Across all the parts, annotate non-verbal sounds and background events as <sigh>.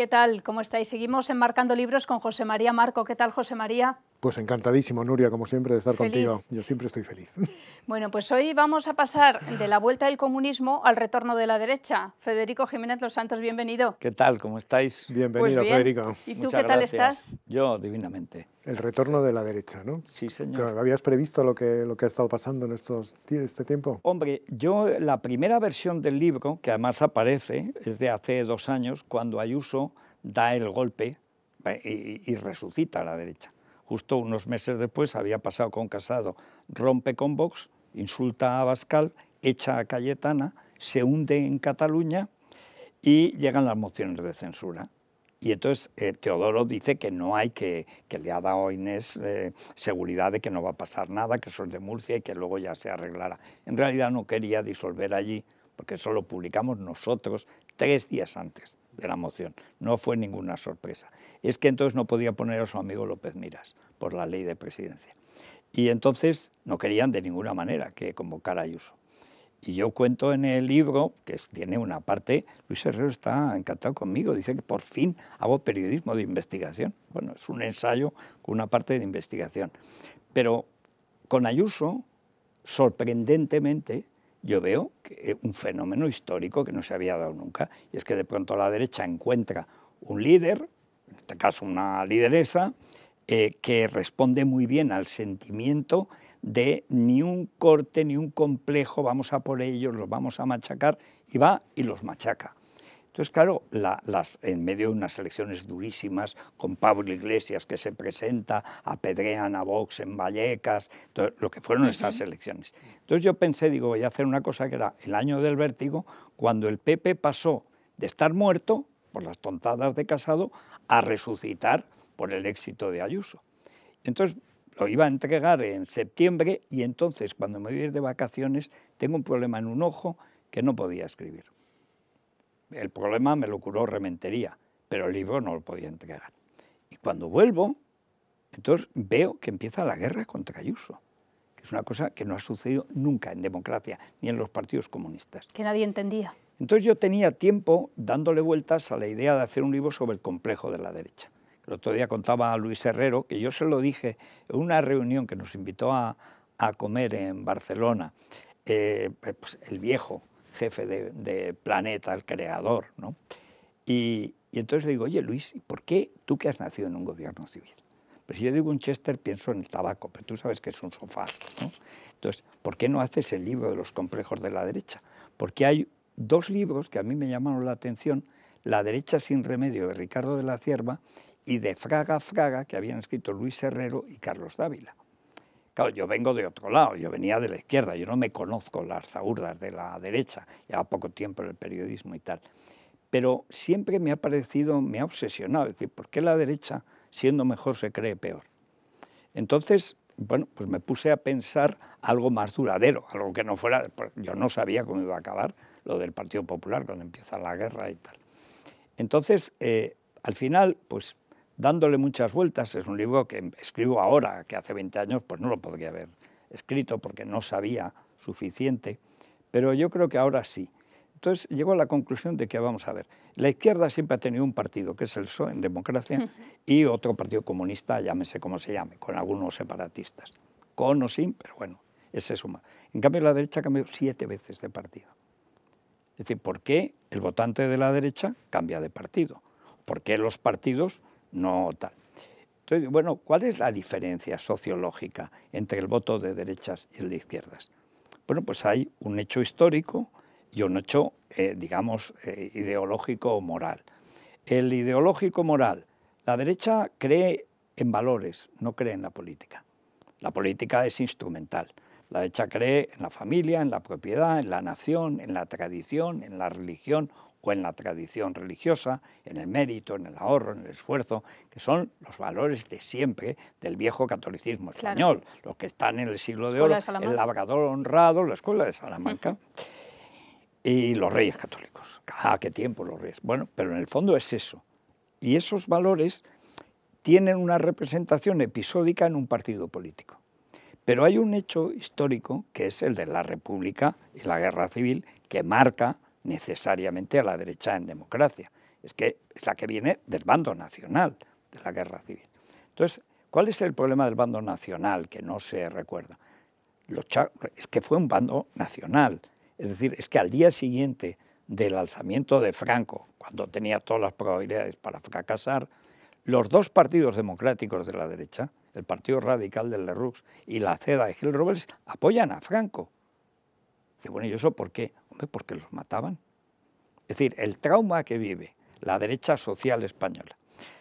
¿Qué tal? ¿Cómo estáis? Seguimos enmarcando libros con José María Marco. ¿Qué tal, José María? Pues encantadísimo, Nuria, como siempre, de estar contigo. Yo siempre estoy feliz. <laughs> Bueno, pues hoy vamos a pasar de la vuelta del comunismo al retorno de la derecha. Federico Jiménez Los Santos, bienvenido. ¿Qué tal? ¿Cómo estáis? Pues bienvenido, pues Federico. ¿Y tú qué tal estás? Yo, divinamente. El retorno de la derecha, ¿no? Sí, señor. ¿Habías previsto lo que, ha estado pasando en estos, este tiempo? Hombre, yo la primera versión del libro, que además aparece, es de hace dos años, cuando Ayuso da el golpe eh, y resucita a la derecha. Justo unos meses después había pasado con Casado, rompe con Vox, insulta a Abascal, echa a Cayetana, se hunde en Cataluña y llegan las mociones de censura. Y entonces eh, Teodoro dice que no hay, que, que le ha dado a Inés eh, seguridad de que no va a pasar nada, que eso es de Murcia y que luego ya se arreglará. En realidad no quería disolver allí, porque eso lo publicamos nosotros tres días antes de la moción. No fue ninguna sorpresa. Es que entonces no podía poner a su amigo López Miras por la ley de presidencia. Y entonces no querían de ninguna manera que convocara Ayuso. Y yo cuento en el libro, que tiene una parte, Luis Herrero está encantado conmigo, dice que por fin hago periodismo de investigación. Bueno, es un ensayo con una parte de investigación. Pero con Ayuso, sorprendentemente, yo veo eh, un fenómeno histórico que no se había dado nunca, y es que de pronto la derecha encuentra un líder, en este caso una lideresa, eh, que responde muy bien al sentimiento de ni un corte, ni un complejo, vamos a por ellos, los vamos a machacar, y va y los machaca. Entonces, claro, en medio de unas elecciones durísimas, con Pablo Iglesias que se presenta, apedrean a Vox en Vallecas, todo, lo que fueron esas elecciones. Entonces yo pensé, digo, voy a hacer una cosa que era el año del vértigo, cuando el Pepe pasó de estar muerto, por las tontadas de Casado, a resucitar por el éxito de Ayuso. Entonces lo iba a entregar en septiembre y entonces, cuando me voy de vacaciones, tengo un problema en un ojo que no podía escribir el problema me lo curó Rementería, pero el libro no lo podía entregar. Y cuando vuelvo, entonces veo que empieza la guerra contra Ayuso, que es una cosa que no ha sucedido nunca en democracia, ni en los partidos comunistas. Que nadie entendía. Entonces yo tenía tiempo dándole vueltas a la idea de hacer un libro sobre el complejo de la derecha. El otro día contaba a Luis Herrero que yo se lo dije en una reunión que nos invitó a, comer en Barcelona, eh, pues el viejo, jefe de, planeta, el creador, ¿no? Y, entonces le digo, oye Luis, ¿por qué tú que has nacido en un gobierno civil? Pero pues si yo digo un Chester, pienso en el tabaco, pero tú sabes que es un sofá. ¿no? Entonces, ¿por qué no haces el libro de los complejos de la derecha? Porque hay dos libros que a mí me llamaron la atención, La derecha sin remedio de Ricardo de la Cierva y de Fraga Fraga, que habían escrito Luis Herrero y Carlos Dávila yo vengo de otro lado, yo venía de la izquierda, yo no me conozco las zaurdas de la derecha, lleva poco tiempo en el periodismo y tal. Pero siempre me ha parecido, me ha obsesionado, es decir, ¿por qué la derecha, siendo mejor, se cree peor? Entonces, bueno, pues me puse a pensar algo más duradero, algo que no fuera, pues yo no sabía cómo iba a acabar lo del Partido Popular cuando empieza la guerra y tal. Entonces, eh, al final, pues dándole muchas vueltas. Es un libro que escribo ahora, que hace 20 años pues no lo podría haber escrito porque no sabía suficiente, pero yo creo que ahora sí. Entonces llegó a la conclusión de que vamos a ver, la izquierda siempre ha tenido un partido, que es el PSOE en democracia, y otro partido comunista, llámese como se llame, con algunos separatistas, con o sin, pero bueno, ese suma. En cambio la derecha ha cambiado siete veces de partido. Es decir, ¿por qué el votante de la derecha cambia de partido? ¿Por qué los partidos no tal. Entonces, bueno, ¿cuál es la diferencia sociológica entre el voto de derechas y el de izquierdas? Bueno, pues hay un hecho histórico y un hecho, eh, digamos, eh, ideológico o moral. El ideológico moral, la derecha cree en valores, no cree en la política. La política es instrumental. La derecha cree en la familia, en la propiedad, en la nación, en la tradición, en la religión o en la tradición religiosa, en el mérito, en el ahorro, en el esfuerzo, que son los valores de siempre del viejo catolicismo español, los que están en el siglo de oro, el labrador honrado, la escuela de Salamanca. Y los reyes católicos. ¡Ah, qué tiempo los reyes! Bueno, pero en el fondo es eso. Y esos valores tienen una representación episódica en un partido político. Pero hay un hecho histórico, que es el de la República y la Guerra Civil, que marca necesariamente a la derecha en democracia. Es que es la que viene del bando nacional de la guerra civil. Entonces, ¿cuál es el problema del bando nacional que no se recuerda? es que fue un bando nacional. Es decir, es que al día siguiente del alzamiento de Franco, cuando tenía todas las probabilidades para fracasar, los dos partidos democráticos de la derecha, el Partido Radical de Lerroux y la CEDA de Gil Robles, apoyan a Franco. Y bueno, ¿y eso por qué? Hombre, porque los mataban. Es decir, el trauma que vive la derecha social española,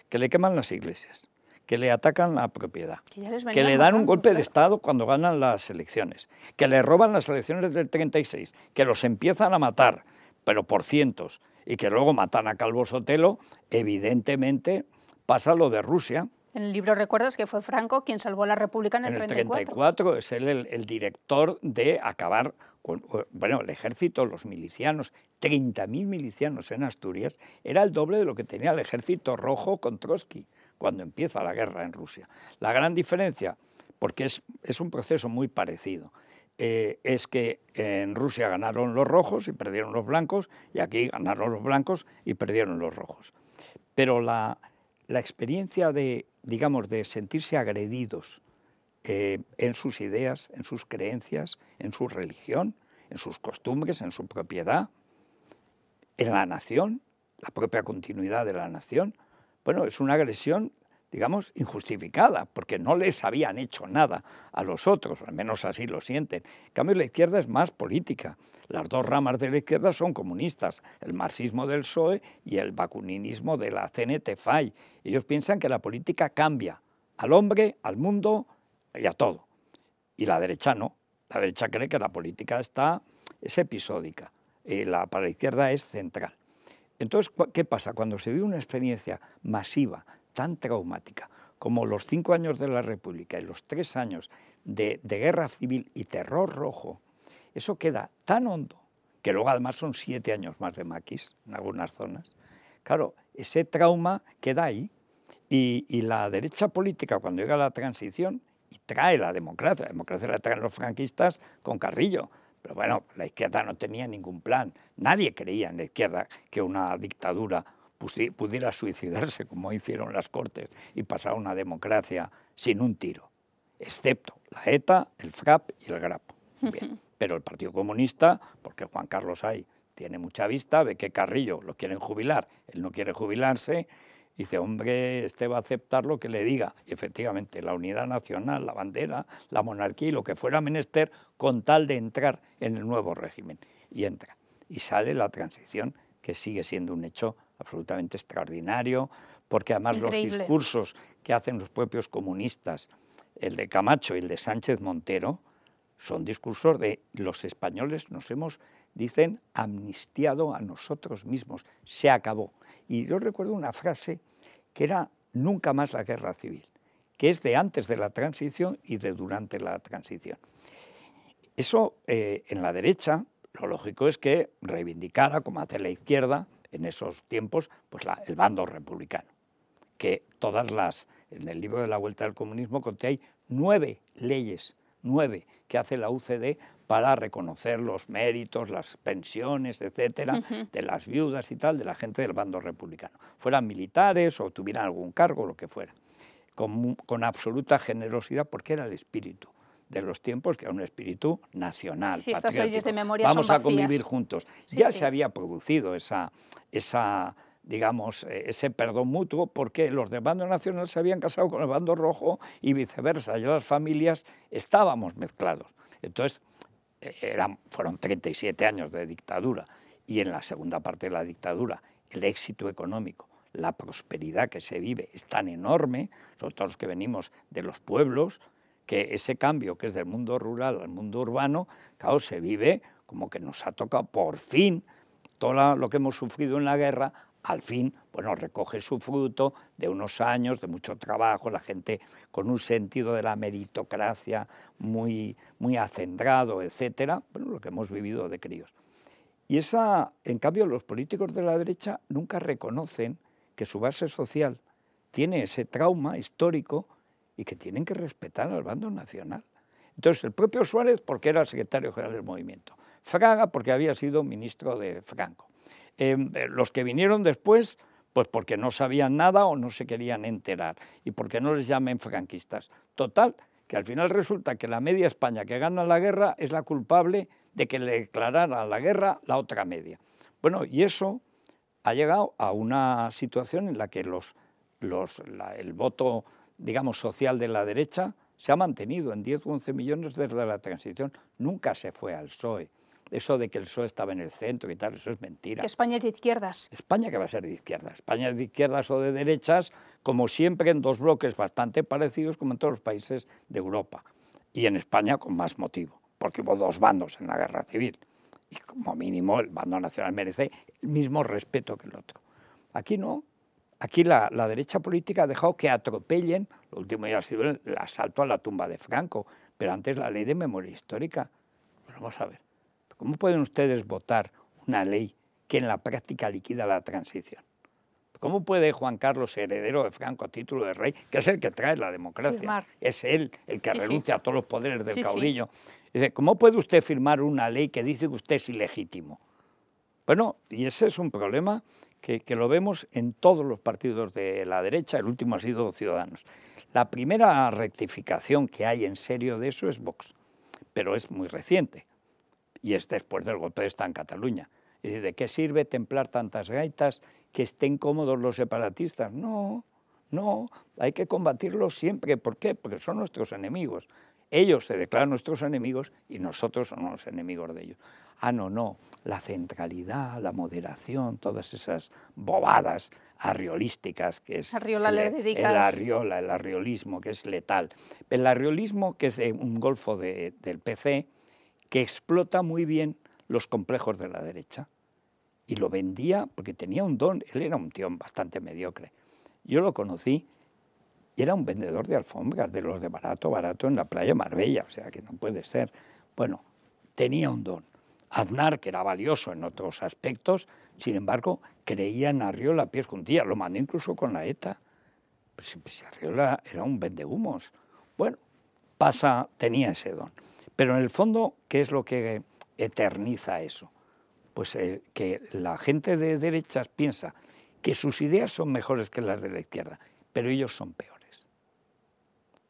que le queman las iglesias, que le atacan la propiedad, que, que le dan un golpe de Estado cuando ganan las elecciones, que le roban las elecciones del 36, que los empiezan a matar, pero por cientos, y que luego matan a Calvo Sotelo, evidentemente pasa lo de Rusia, en el libro recuerdas que fue Franco quien salvó la República en el, en el 34. 34. Es él el, director de acabar con, bueno, el ejército, los milicianos, 30.000 milicianos en Asturias, era el doble de lo que tenía el ejército rojo con Trotsky cuando empieza la guerra en Rusia. La gran diferencia, porque es, es un proceso muy parecido, eh, es que en Rusia ganaron los rojos y perdieron los blancos, y aquí ganaron los blancos y perdieron los rojos. Pero la experiencia de digamos, de sentirse agredidos eh, en sus ideas, en sus creencias, en su religión, en sus costumbres, en su propiedad, en la nación, la propia continuidad de la nación. Bueno, es una agresión digamos, injustificada, porque no les habían hecho nada a los otros, al menos así lo sienten. En cambio, la izquierda es más política. Las dos ramas de la izquierda son comunistas, el marxismo del PSOE y el vacuninismo de la CNT-FAI. Ellos piensan que la política cambia al hombre, al mundo y a todo. Y la derecha no. La derecha cree que la política está, es episódica. la, para la izquierda es central. Entonces, ¿qué pasa? Cuando se vive una experiencia masiva tan traumática como los cinco años de la República y los tres años de, guerra civil y terror rojo, eso queda tan hondo, que luego además son siete años más de maquis en algunas zonas, claro, ese trauma queda ahí. Y, la derecha política, cuando llega la transición, y trae la democracia, la democracia la traen los franquistas con Carrillo. Pero bueno, la izquierda no tenía ningún plan. Nadie creía en la izquierda que una dictadura pudiera suicidarse como hicieron las Cortes y pasar una democracia sin un tiro, excepto la ETA, el FRAP y el GRAP. Pero el Partido Comunista, porque Juan Carlos Hay tiene mucha vista, ve que Carrillo lo quieren jubilar, él no quiere jubilarse, dice, hombre, este va a aceptar lo que le diga. Y efectivamente, la unidad nacional, la bandera, la monarquía y lo que fuera menester, con tal de entrar en el nuevo régimen. Y entra. Y sale la transición, que sigue siendo un hecho absolutamente extraordinario, porque además los discursos que hacen los propios comunistas, el de Camacho y el de Sánchez Montero, son discursos de los españoles nos hemos, dicen, amnistiado a nosotros mismos, se acabó. Y yo recuerdo una frase que era nunca más la guerra civil, que es de antes de la transición y de durante la transición. Eso eh, en la derecha, lo lógico es que reivindicara, como hace la izquierda, en esos tiempos pues el bando republicano, que todas las, en el libro de la Vuelta al Comunismo conté hay nueve leyes, nueve, que hace la UCD para reconocer los méritos, las pensiones, etcétera, de las viudas y tal, de la gente del bando republicano, fueran militares o tuvieran algún cargo, lo que fuera, con absoluta generosidad, porque era el espíritu de los tiempos, que era un espíritu nacional. de memoria Vamos a convivir juntos. ya se había producido esa, esa digamos, eh, ese perdón mutuo, porque los del bando nacional se habían casado con el bando rojo y viceversa, ya las familias estábamos mezclados. Entonces, eh, eran, fueron 37 años de dictadura y en la segunda parte de la dictadura el éxito económico, la prosperidad que se vive es tan enorme, sobre todo los que venimos de los pueblos, que ese cambio que es del mundo rural al mundo urbano, claro, se vive como que nos ha tocado por fin todo lo que hemos sufrido en la guerra, al fin, bueno, recoge su fruto de unos años, de mucho trabajo, la gente con un sentido de la meritocracia muy, muy acendrado, etcétera, bueno, lo que hemos vivido de críos. Y esa, en cambio, los políticos de la derecha nunca reconocen que su base social tiene ese trauma histórico y que tienen que respetar al bando nacional. Entonces, el propio Suárez, porque era secretario general del movimiento, Fraga, porque había sido ministro de Franco. Em, eh, los que vinieron después, pues porque no sabían nada o no se querían enterar y porque no les llamen franquistas. Total, que al final resulta que la media España que gana la guerra es la culpable de que le declarara la guerra la otra media. Bueno, y eso ha llegado a una situación en la que los, el voto digamos, social de la derecha se ha mantenido en 10 o 11 millones desde la transición. Nunca se fue al PSOE. Eso de que el PSOE estaba en el centro y tal, eso es mentira. España es de izquierdas. España que va a ser de izquierdas. España es de izquierdas o de derechas, como siempre, en dos bloques bastante parecidos, como en todos los países de Europa. Y en España con más motivo, porque hubo dos bandos en la guerra civil. Y como mínimo el bando nacional merece el mismo respeto que el otro. Aquí no, Aquí la, derecha política ha dejado que atropellen, lo último ya ha sido el asalto a la tumba de Franco, pero antes la ley de memoria histórica. vamos a ver, ¿cómo pueden ustedes votar una ley que en la práctica liquida la transición? ¿Cómo puede Juan Carlos, heredero de Franco a título de rey, que es el que trae la democracia, es él el que renuncia a todos los poderes del caudillo, ¿cómo puede usted firmar una ley que dice que usted es ilegítimo? Bueno, y ese es un problema que, lo vemos en todos los partidos de la derecha, el último ha sido Ciudadanos. La primera rectificación que hay en serio de eso es Vox, pero es muy reciente y es después del golpe de Estado en Cataluña. Y ¿de qué sirve templar tantas gaitas que estén cómodos los separatistas? No, no, hay que combatirlos siempre. ¿Por qué? Porque son nuestros enemigos ellos se declaran nuestros enemigos y nosotros somos los enemigos de ellos. Ah, no, no, la centralidad, la moderación, todas esas bobadas arriolísticas que es Arriola el, el, arriola, el arriolismo que es letal. El arriolismo que es un golfo del PC que explota muy bien los complejos de la derecha y lo vendía porque tenía un don, él era un tío bastante mediocre. Yo lo conocí y era un vendedor de alfombras, de los de barato, barato, en la playa Marbella, o sea que no puede ser. Bueno, tenía un don. Aznar, que era valioso en otros aspectos, sin embargo, creía en Arriola pies juntillas, lo mandó incluso con la ETA. Pues, pues, Arriola era un vendehumos. Bueno, pasa, tenía ese don. Pero en el fondo, ¿qué es lo que eterniza eso? Pues eh, que la gente de derechas piensa que sus ideas son mejores que las de la izquierda, pero ellos son peores.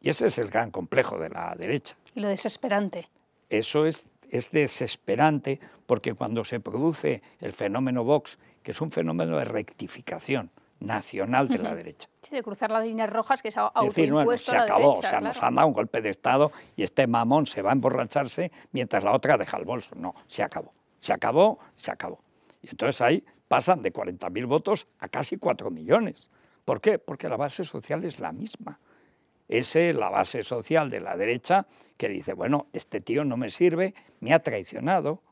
Y ese es el gran complejo de la derecha. Y lo desesperante. Eso es, es desesperante porque cuando se produce el fenómeno Vox, que es un fenómeno de rectificación nacional de la derecha. Sí, de cruzar las líneas rojas que se ha autoimpuesto es decir, se acabó, o sea, nos han dado un golpe de Estado y este mamón se va a emborracharse mientras la otra deja el bolso. No, se acabó, se acabó, se acabó. Y entonces ahí pasan de 40.000 votos a casi 4 millones. ¿Por qué? Porque la base social es la misma. Esa es la base social de la derecha que dice, bueno, este tío no me sirve, me ha traicionado,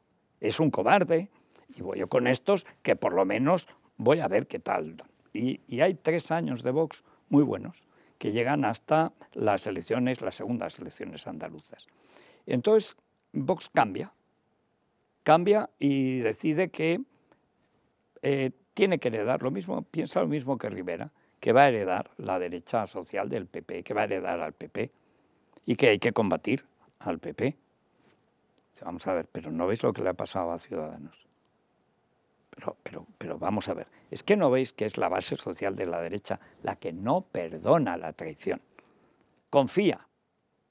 es un cobarde, y voy yo con estos que por lo menos voy a ver qué tal. Y, hay tres años de Vox muy buenos que llegan hasta las elecciones, las segundas elecciones andaluzas. Entonces, Vox cambia, cambia y decide que eh, tiene que heredar lo mismo, piensa lo mismo que Rivera, que va a heredar la derecha social del PP, que va a heredar al PP y que hay que combatir al PP. Vamos a ver, pero ¿no veis lo que le ha pasado a Ciudadanos? Pero, pero, pero vamos a ver, es que no veis que es la base social de la derecha la que no perdona la traición. Confía,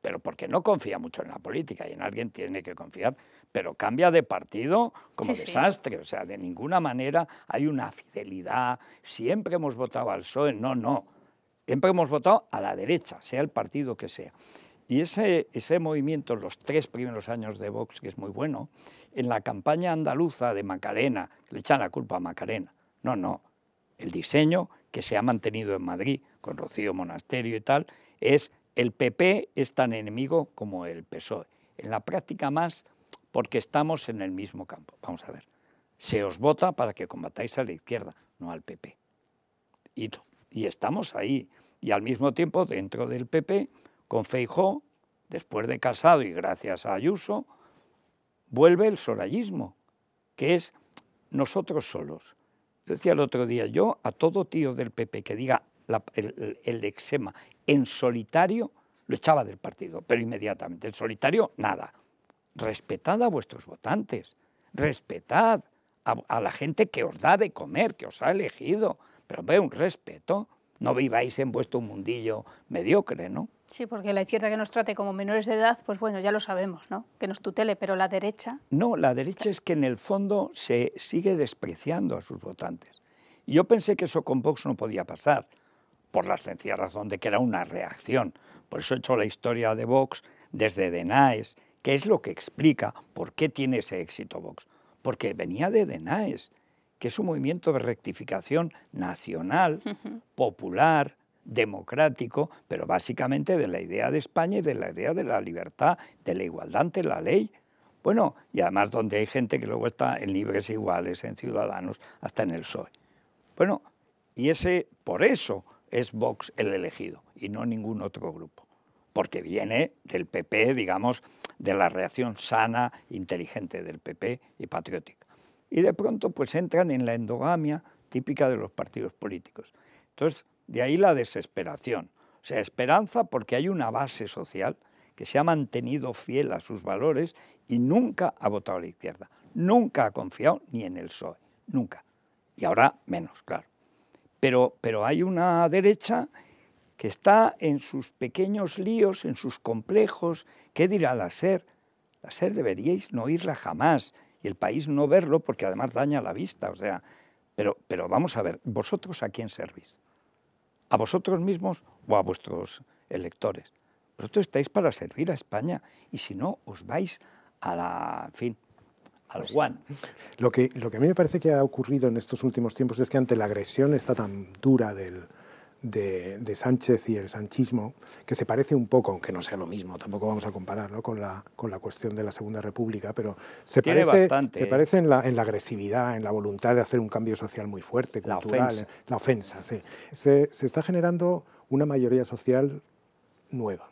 pero porque no confía mucho en la política y en alguien tiene que confiar, pero cambia de partido como desastre. O sea, de ninguna manera hay una fidelidad. Siempre hemos votado al PSOE. No, no. Siempre hemos votado a la derecha, sea el partido que sea. Y ese, ese movimiento, los tres primeros años de Vox, que es muy bueno, en la campaña andaluza de Macarena, le echan la culpa a Macarena. No, no. El diseño que se ha mantenido en Madrid, con Rocío Monasterio y tal, es el PP es tan enemigo como el PSOE. En la práctica más porque estamos en el mismo campo. Vamos a ver, se os vota para que combatáis a la izquierda, no al PP. Y, estamos ahí. Y al mismo tiempo, dentro del PP, con Feijó, después de Casado y gracias a Ayuso, vuelve el sorayismo, que es nosotros solos. Decía el otro día yo a todo tío del PP que diga el, el, exema en solitario, lo echaba del partido, pero inmediatamente. En solitario, nada respetad a vuestros votantes, respetad a, la gente que os da de comer, que os ha elegido, pero ve un respeto, no viváis en vuestro mundillo mediocre, ¿no? Sí, porque la izquierda que nos trate como menores de edad, pues bueno, ya lo sabemos, ¿no? Que nos tutele, pero la derecha... No, la derecha es que en el fondo se sigue despreciando a sus votantes. Y yo pensé que eso con Vox no podía pasar, por la sencilla razón de que era una reacción. Por eso he hecho la historia de Vox desde Denaes que es lo que explica por qué tiene ese éxito Vox. Porque venía de Denaes, que es un movimiento de rectificación nacional, popular, democrático, pero básicamente de la idea de España y de la idea de la libertad, de la igualdad ante la ley. Bueno, y además donde hay gente que luego está en Libres e Iguales, en Ciudadanos, hasta en el PSOE. Bueno, y ese, por eso es Vox el elegido y no ningún otro grupo, porque viene del PP, digamos, de la reacción sana, inteligente del PP y patriótica. Y de pronto pues entran en la endogamia típica de los partidos políticos. Entonces, de ahí la desesperación. O sea, esperanza porque hay una base social que se ha mantenido fiel a sus valores y nunca ha votado a la izquierda. Nunca ha confiado ni en el PSOE, nunca. Y ahora menos, claro. Pero, pero hay una derecha que está en sus pequeños líos, en sus complejos, ¿qué dirá la SER? La SER deberíais no irla jamás y el país no verlo porque además daña la vista, o sea, pero, pero vamos a ver, ¿vosotros a quién servís? ¿A vosotros mismos o a vuestros electores? Vosotros estáis para servir a España y si no, os vais a la, fin, al Juan. Pues, lo que, lo que a mí me parece que ha ocurrido en estos últimos tiempos es que ante la agresión está tan dura del, de, Sánchez y el sanchismo, que se parece un poco, aunque no sea lo mismo, tampoco vamos a compararlo con, la, con la cuestión de la Segunda República, pero se parece, se ¿eh? parece en, la, en la agresividad, en la voluntad de hacer un cambio social muy fuerte, cultural, la ofensa, eh, la ofensa sí. Se, está generando una mayoría social nueva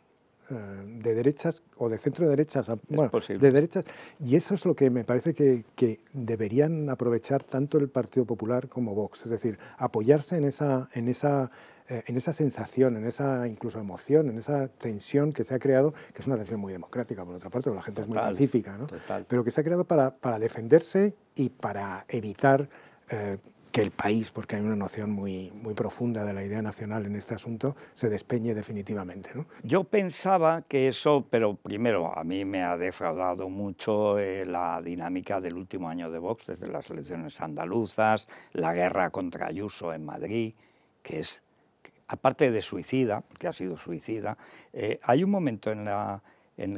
eh, de derechas o de centro derechas, bueno, de derechas. Y eso es lo que me parece que, deberían aprovechar tanto el Partido Popular como Vox, es decir, apoyarse en esa, en esa eh, en esa sensación, en esa incluso emoción, en esa tensión que se ha creado, que es una tensión muy democrática, por otra parte, porque la gente es muy pacífica, ¿no? pero que se ha creado para, para defenderse y para evitar eh, que el país, porque hay una noción muy, muy profunda de la idea nacional en este asunto, se despeñe definitivamente. Yo pensaba que eso, pero primero, a mí me ha defraudado mucho eh, la dinámica del último año de Vox, desde las elecciones andaluzas, la guerra contra Ayuso en Madrid, que es aparte de suicida, porque ha sido suicida, eh, hay un momento en la,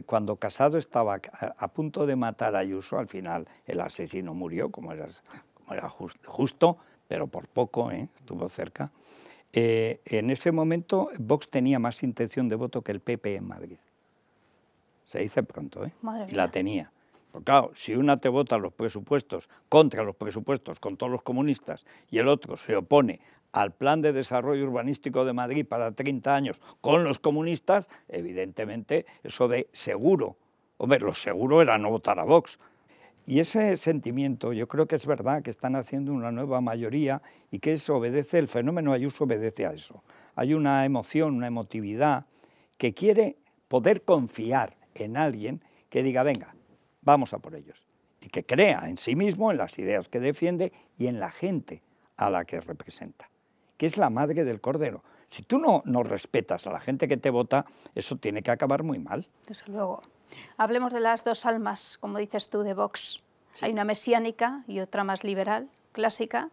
cuando Casado estaba a, punto de matar a Ayuso, al final el asesino murió, como era, justo, pero por poco, ¿eh? estuvo cerca. Eh, en ese momento Vox tenía más intención de voto que el PP en Madrid. Se dice pronto, ¿eh? y la tenía claro, si una te vota los presupuestos, contra los presupuestos, con todos los comunistas, y el otro se opone al plan de desarrollo urbanístico de Madrid para 30 años con los comunistas, evidentemente eso de seguro. Hombre, lo seguro era no votar a Vox. Y ese sentimiento, yo creo que es verdad que están haciendo una nueva mayoría y que eso obedece, el fenómeno Ayuso obedece a eso. Hay una emoción, una emotividad que quiere poder confiar en alguien que diga, venga, Vamos a por ellos. Y que crea en sí mismo, en las ideas que defiende y en la gente a la que representa, que es la madre del cordero. Si tú no, respetas a la gente que te vota, eso tiene que acabar muy mal. Desde luego. Hablemos de las dos almas, como dices tú, de Vox. Hay una mesiánica y otra más liberal, clásica.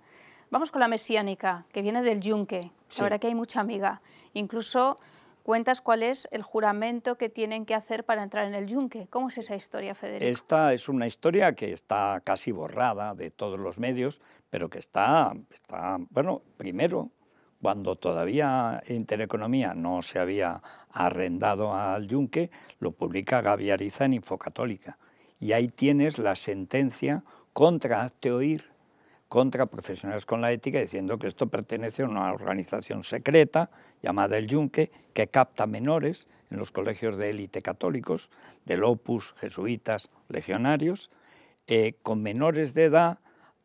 Vamos con la mesiánica, que viene del yunque. La que hay mucha amiga. Incluso cuentas cuál es el juramento que tienen que hacer para entrar en el yunque. ¿Cómo es esa historia, Federico? Esta es una historia que está casi borrada de todos los medios, pero que está, está bueno, primero, cuando todavía Intereconomía no se había arrendado al yunque, lo publica Gaviariza en Infocatólica. Y ahí tienes la sentencia contra Teoir, contra profesionales con la ética diciendo que esto pertenece a una organización secreta llamada el Yunque que capta menores en los colegios de élite católicos, de opus, jesuitas, legionarios, eh, con menores de edad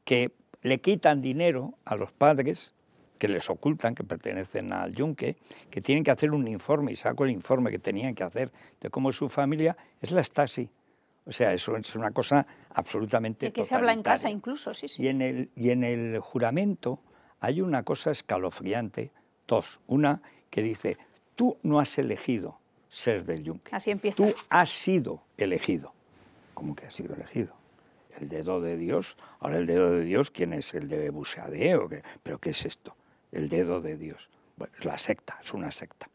que le quitan dinero a los padres que les ocultan, que pertenecen al yunque, que tienen que hacer un informe, y saco el informe que tenían que hacer de cómo es su familia, es la Stasi. O sea, eso es una cosa absolutamente... que se habla en casa incluso, sí, sí. Y en el, y en el juramento hay una cosa escalofriante, dos. Una que dice, tú no has elegido ser del yunque. Así empieza. Tú has sido elegido. ¿Cómo que has sido elegido? El dedo de Dios. Ahora el dedo de Dios, ¿quién es? El de qué. ¿Pero qué es esto? El dedo de Dios. Bueno, es la secta, es una secta.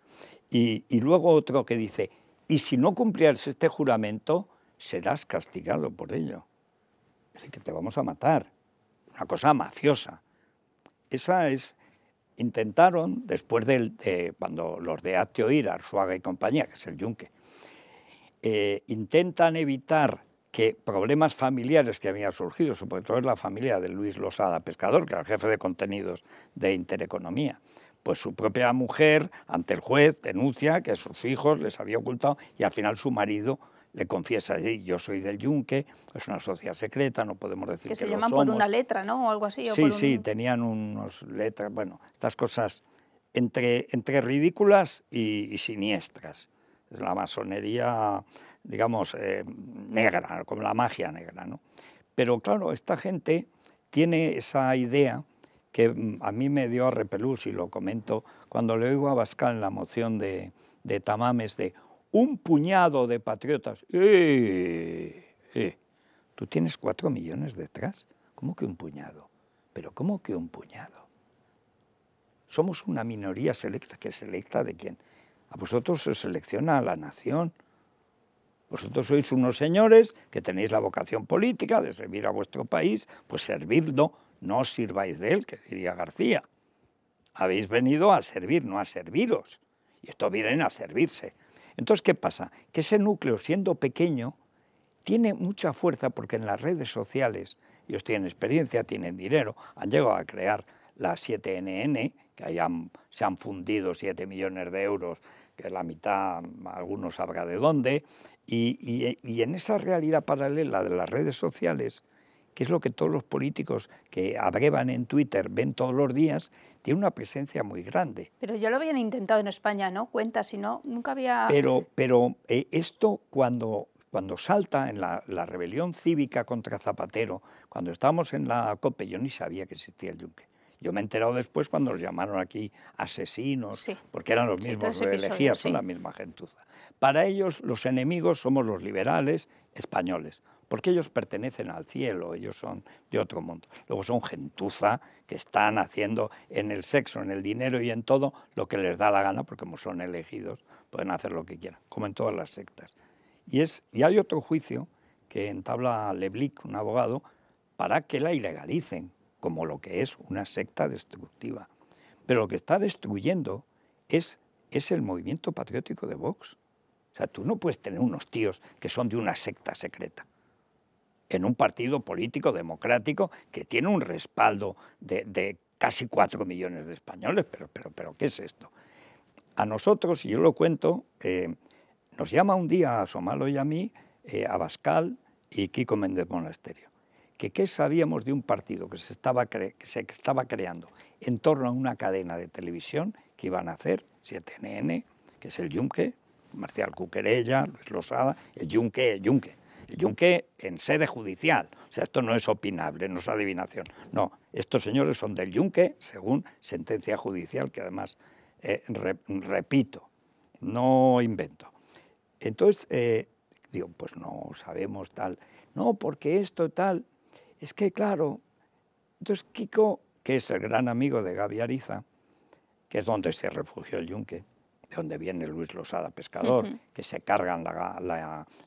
Y, y luego otro que dice, y si no cumplieras este juramento, serás castigado por ello. decir, que te vamos a matar. Una cosa mafiosa. Esa es... Intentaron, después de, cuando los de Atio Ir, Arzuaga y compañía, que es el yunque, eh, intentan evitar que problemas familiares que habían surgido, sobre todo en la familia de Luis Losada Pescador, que era el jefe de contenidos de Intereconomía, pues su propia mujer ante el juez denuncia que a sus hijos les había ocultado y al final su marido le confiesa, yo soy del Yunque, es una sociedad secreta, no podemos decir que, que se llaman por una letra, ¿no? O algo así. Sí, sí, tenían unas letras, bueno, estas cosas entre, entre ridículas y, siniestras. Es la masonería, digamos, eh, negra, como la magia negra, ¿no? Pero claro, esta gente tiene esa idea que mm, a mí me dio a repelús y lo comento cuando le oigo a Bascal en la moción de, de Tamames de un puñado de patriotas. ¡Eh! Tú tienes cuatro millones detrás. ¿Cómo que un puñado? Pero ¿cómo que un puñado? Somos una minoría selecta. ¿Qué selecta de quién? A vosotros se selecciona a la nación. Vosotros sois unos señores que tenéis la vocación política de servir a vuestro país, pues servirlo no os sirváis de él, que diría García. Habéis venido a servir, no a serviros. Y esto vienen a servirse. Entonces, ¿qué pasa? Que ese núcleo, siendo pequeño, tiene mucha fuerza porque en las redes sociales ellos tienen experiencia, tienen dinero, han llegado a crear la 7NN, que se han fundido 7 millones de euros, que la mitad algunos sabrá de dónde, y en esa realidad paralela de las redes sociales que es lo que todos los políticos que abrevan en Twitter ven todos los días, tiene una presencia muy grande. Pero ya lo habían intentado en España, ¿no? Cuenta, si no, nunca había... Pero, pero eh, esto cuando, cuando salta en la, rebelión cívica contra Zapatero, cuando estábamos en la COPE, yo ni sabía que existía el yunque. Yo me he enterado después cuando los llamaron aquí asesinos, porque eran los mismos, que elegías, son la misma gentuza. Para ellos los enemigos somos los liberales españoles, porque ellos pertenecen al cielo, ellos son de otro mundo. Luego son gentuza que están haciendo en el sexo, en el dinero y en todo lo que les da la gana, porque como son elegidos pueden hacer lo que quieran, como en todas las sectas. Y, es, y hay otro juicio que entabla Leblic, un abogado, para que la ilegalicen, como lo que es una secta destructiva. Pero lo que está destruyendo es, es el movimiento patriótico de Vox. O sea, tú no puedes tener unos tíos que son de una secta secreta en un partido político democrático que tiene un respaldo de, casi cuatro millones de españoles, pero, pero, pero ¿qué es esto? A nosotros, y yo lo cuento, eh, nos llama un día a Somalo y a mí, eh, a Bascal y Kiko Méndez Monasterio, que qué sabíamos de un partido que se, estaba que se estaba creando en torno a una cadena de televisión que iban a hacer, 7NN, que es el Yunque, Marcial Cuquerella, Luis Losada, el Yunque, el Yunque. El Yunque en sede judicial. O sea, esto no es opinable, no es adivinación. No, estos señores son del Yunque según sentencia judicial, que además, eh, repito, no invento. Entonces, eh, digo, pues no sabemos tal. No, porque esto tal. Es que, claro, entonces Kiko, que es el gran amigo de Gaby Ariza, que es donde se refugió el Yunque, donde viene Luis Losada Pescador, que se cargan la,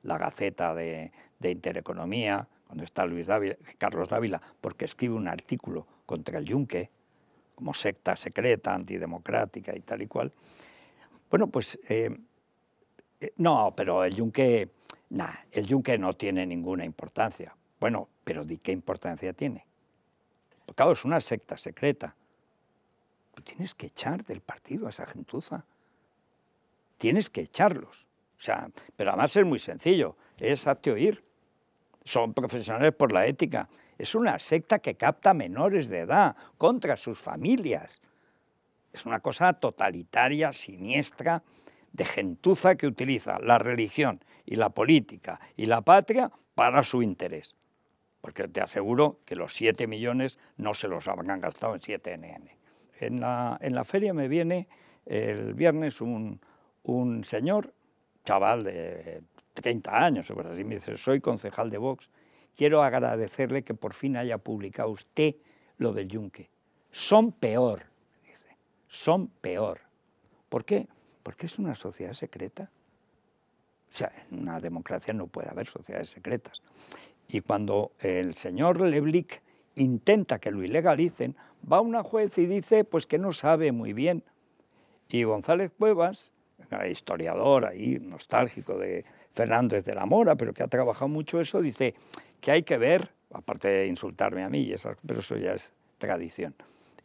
la, Gaceta de, Intereconomía, cuando está Luis Dávila, Carlos Dávila, porque escribe un artículo contra el yunque, como secta secreta, antidemocrática y tal y cual. Bueno, pues eh, eh, no, pero el yunque, nada, el yunque no tiene ninguna importancia. Bueno, pero ¿de qué importancia tiene? Porque, claro, es una secta secreta. Tú tienes que echar del partido a esa gentuza tienes que echarlos. O sea, pero además es muy sencillo, es hazte oír. Son profesionales por la ética. Es una secta que capta menores de edad contra sus familias. Es una cosa totalitaria, siniestra, de gentuza que utiliza la religión y la política y la patria para su interés. Porque te aseguro que los 7 millones no se los habrán gastado en 7NN. En la, en la feria me viene el viernes un, un señor, chaval de 30 años o así, me dice, soy concejal de Vox, quiero agradecerle que por fin haya publicado usted lo del yunque. Son peor, dice, son peor. ¿Por qué? Porque es una sociedad secreta. O sea, en una democracia no puede haber sociedades secretas. Y cuando el señor Leblic intenta que lo ilegalicen, va una juez y dice pues que no sabe muy bien. Y González Cuevas historiador ahí, nostálgico de Fernández de la Mora, pero que ha trabajado mucho eso, dice que hay que ver, aparte de insultarme a mí, pero eso ya es tradición,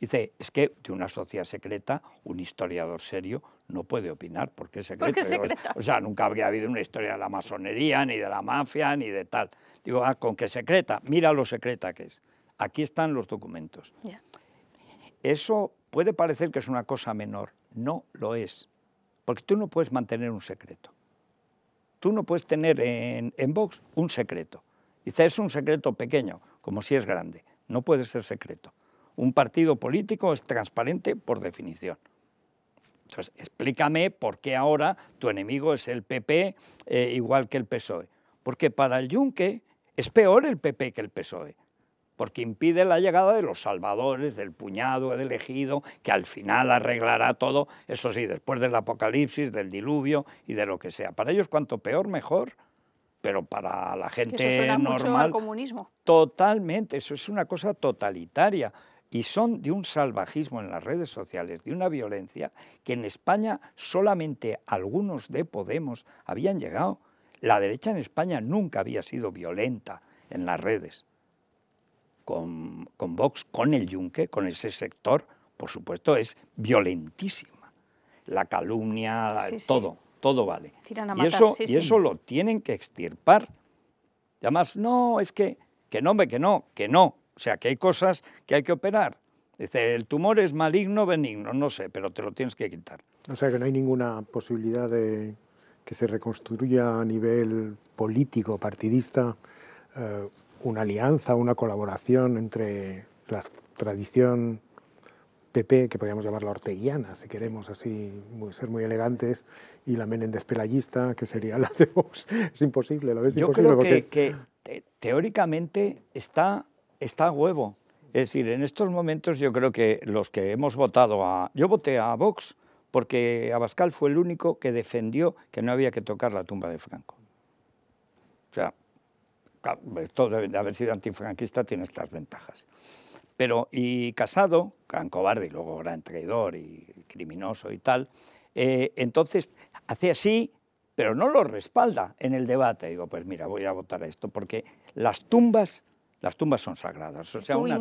dice, es que de una sociedad secreta un historiador serio no puede opinar porque es secreto. secreta. O sea, nunca habría habido una historia de la masonería, ni de la mafia, ni de tal. Digo, ah, con qué secreta, mira lo secreta que es. Aquí están los documentos. Eso puede parecer que es una cosa menor, no lo es. Porque tú no puedes mantener un secreto. Tú no puedes tener en, Vox un secreto. quizás es un secreto pequeño, como si es grande. No puede ser secreto. Un partido político es transparente por definición. Entonces, explícame por qué ahora tu enemigo es el PP eh, igual que el PSOE. Porque para el Yunque es peor el PP que el PSOE porque impide la llegada de los salvadores, del puñado, del elegido, que al final arreglará todo, eso sí, después del apocalipsis, del diluvio y de lo que sea. Para ellos cuanto peor mejor, pero para la gente normal... Totalmente, eso es una cosa totalitaria y son de un salvajismo en las redes sociales, de una violencia que en España solamente algunos de Podemos habían llegado. La derecha en España nunca había sido violenta en las redes con, Vox, con el Yunque, con ese sector, por supuesto, es violentísima. La calumnia, todo, todo vale. y eso, y eso lo tienen que extirpar. Y además, no, es que, que no, que no, que no. O sea, que hay cosas que hay que operar. el tumor es maligno, benigno, no sé, pero te lo tienes que quitar. O sea, que no hay ninguna posibilidad de que se reconstruya a nivel político, partidista, eh, una alianza, una colaboración entre la tradición PP, que podríamos llamarla orteguiana, si queremos así ser muy elegantes, y la Menéndez pelayista, que sería la de Vox. Es imposible, lo ves Yo creo que, teóricamente está, está a huevo. Es decir, en estos momentos yo creo que los que hemos votado a... Yo voté a Vox porque Abascal fue el único que defendió que no había que tocar la tumba de Franco esto de haber sido antifranquista tiene estas ventajas. Pero, y Casado, gran cobarde y luego gran traidor y criminoso y tal, eh, entonces hace así, pero no lo respalda en el debate. Digo, pues mira, voy a votar a esto, porque las tumbas las tumbas son sagradas. una